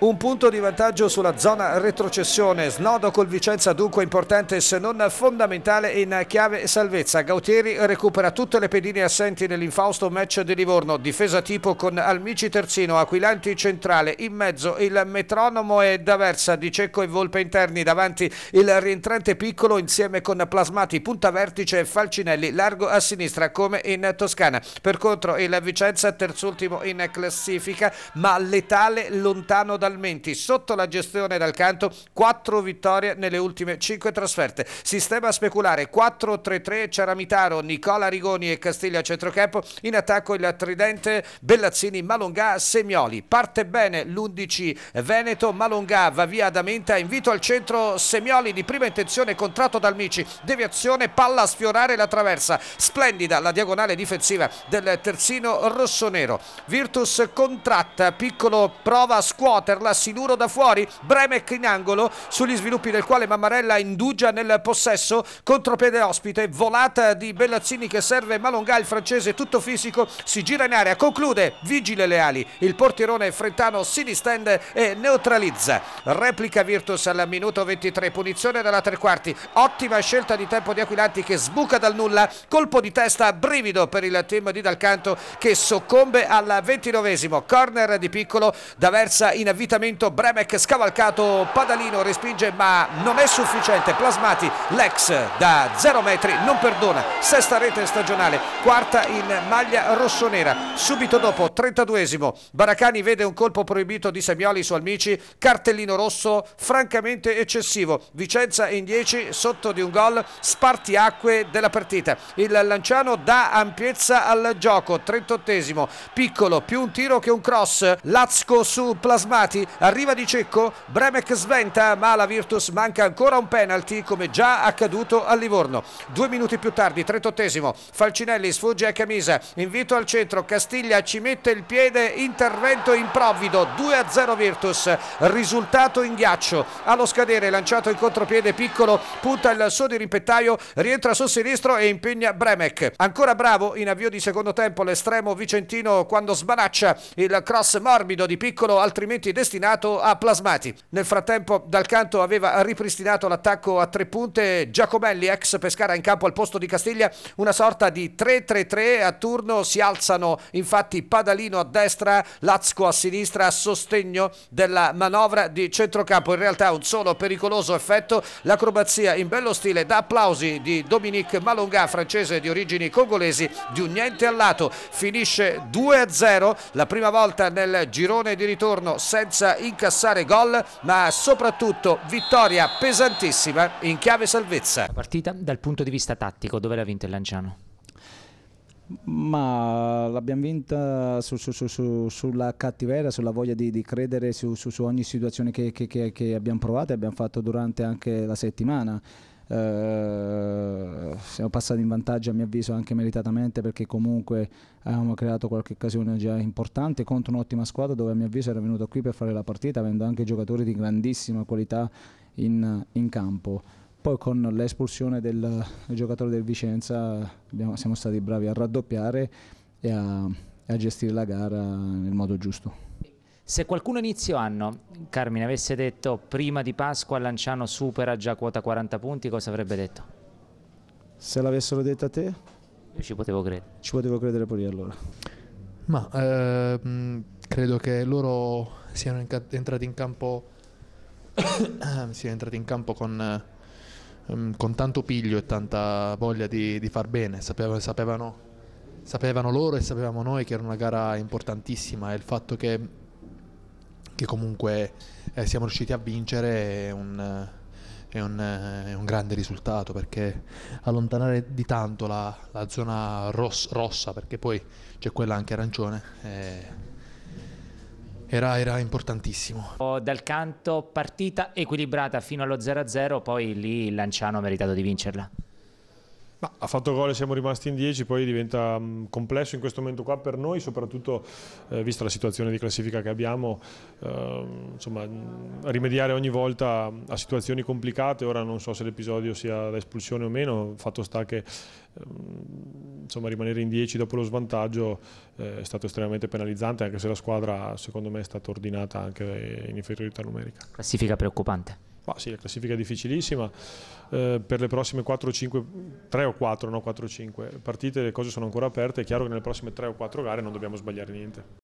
Un punto di vantaggio sulla zona retrocessione, snodo col Vicenza dunque importante se non fondamentale in chiave salvezza. Gautieri recupera tutte le pedine assenti nell'infausto match di Livorno, difesa tipo con Almici terzino, Aquilanti centrale, in mezzo il metronomo e D'Aversa di Cecco e Volpe interni, davanti il rientrante piccolo insieme con Plasmati, punta vertice e Falcinelli largo a sinistra come in Toscana. Per contro il Vicenza terzultimo in classifica ma letale lontano da totalmente sotto la gestione dal canto, 4 vittorie nelle ultime 5 trasferte. Sistema speculare 4-3-3 Ceramitaro, Nicola Rigoni e Castiglia centrocampo, in attacco il tridente Bellazzini, Malongà, Semioli. Parte bene l'11 Veneto, Malongà va via da Menta, invito al centro Semioli di prima intenzione contratto dal Mici, deviazione, palla a sfiorare la traversa, splendida la diagonale difensiva del terzino rossonero. Virtus contratta, piccolo prova a scuotere Lassiluro da fuori, Bremec in angolo sugli sviluppi del quale Mammarella indugia nel possesso, contropiede ospite, volata di Bellazzini che serve Malonga, il francese tutto fisico, si gira in area, conclude, vigile Leali, il portirone Frentano si distende e neutralizza. Replica Virtus al minuto 23, punizione dalla tre quarti, ottima scelta di tempo di Aquilanti che sbuca dal nulla, colpo di testa, brivido per il team di Dalcanto che soccombe al ventinovesimo, corner di piccolo da versa in avvicinamento Avvitamento Bremek scavalcato, Padalino respinge ma non è sufficiente. Plasmati, l'ex da 0 metri, non perdona. Sesta rete stagionale, quarta in maglia rossonera. Subito dopo, 32esimo, Baracani vede un colpo proibito di Semioli su Almici, cartellino rosso francamente eccessivo. Vicenza in 10 sotto di un gol, spartiacque della partita. Il Lanciano dà ampiezza al gioco, 38esimo, piccolo, più un tiro che un cross. Lazco su Plasmati avanti, arriva Di Cecco, Bremek sventa ma la Virtus manca ancora un penalty come già accaduto a Livorno. Due minuti più tardi, 38esimo, Falcinelli sfugge a Camisa, invito al centro, Castiglia ci mette il piede, intervento improvvido, 2-0 Virtus, risultato in ghiaccio, allo scadere lanciato il contropiede piccolo, punta il suo di ripettaio, rientra sul sinistro e impegna Bremek. Ancora bravo in avvio di secondo tempo l'estremo vicentino quando sbanaccia il cross morbido di piccolo altrimenti destinato destinato a Plasmati. Nel frattempo dal canto aveva ripristinato l'attacco a tre punte Giacomelli ex Pescara in campo al posto di Castiglia, una sorta di 3-3-3 a turno si alzano infatti Padalino a destra, Lazco a sinistra a sostegno della manovra di centrocampo, in realtà un solo pericoloso effetto, l'acrobazia in bello stile da applausi di Dominique Malonga, francese di origini congolesi di un niente allato, finisce 2-0 la prima volta nel girone di ritorno senza senza incassare gol ma soprattutto vittoria pesantissima in chiave salvezza. La partita dal punto di vista tattico dove l'ha vinta il Lanciano? Ma l'abbiamo vinta su, su, su, sulla cattiveria, sulla voglia di, di credere su, ogni situazione che, che, che abbiamo provato e abbiamo fatto durante anche la settimana. Eh, siamo passati in vantaggio a mio avviso anche meritatamente perché comunque avevamo creato qualche occasione già importante contro un'ottima squadra dove a mio avviso era venuto qui per fare la partita avendo anche giocatori di grandissima qualità in, in campo poi con l'espulsione del, del giocatore del Vicenza abbiamo, siamo stati bravi a raddoppiare e a, a gestire la gara nel modo giusto se qualcuno inizio anno, Carmine, avesse detto prima di Pasqua Lanciano supera già quota 40 punti, cosa avrebbe detto? Se l'avessero detto a te? Io ci potevo credere. Ci potevo credere pure io allora. Ma ehm, credo che loro siano entrati in campo, siano entrati in campo con, ehm, con, tanto piglio e tanta voglia di, di far bene, sapevano, sapevano, sapevano loro e sapevamo noi che era una gara importantissima e il fatto che che comunque eh, siamo riusciti a vincere è un, è, un, è un, grande risultato perché allontanare di tanto la, la zona ross, rossa, perché poi c'è quella anche arancione, eh, era, era, importantissimo. Oh, dal canto partita equilibrata fino allo 0-0, poi lì Lanciano ha meritato di vincerla. Ma ha fatto gol e siamo rimasti in 10, poi diventa mh, mm, complesso in questo momento qua per noi, soprattutto eh, vista la situazione di classifica che abbiamo, eh, insomma, mm, rimediare ogni volta a situazioni complicate, ora non so se l'episodio sia da espulsione o meno, fatto sta che ehm, insomma, rimanere in 10 dopo lo svantaggio eh, è stato estremamente penalizzante, anche se la squadra secondo me è stata ordinata anche in inferiorità numerica. Classifica preoccupante. Ma sì, la classifica è difficilissima. Eh, per le prossime 4 5, 3 o 4, no 4 5 partite le cose sono ancora aperte. È chiaro che nelle prossime 3 o 4 gare non dobbiamo sbagliare niente.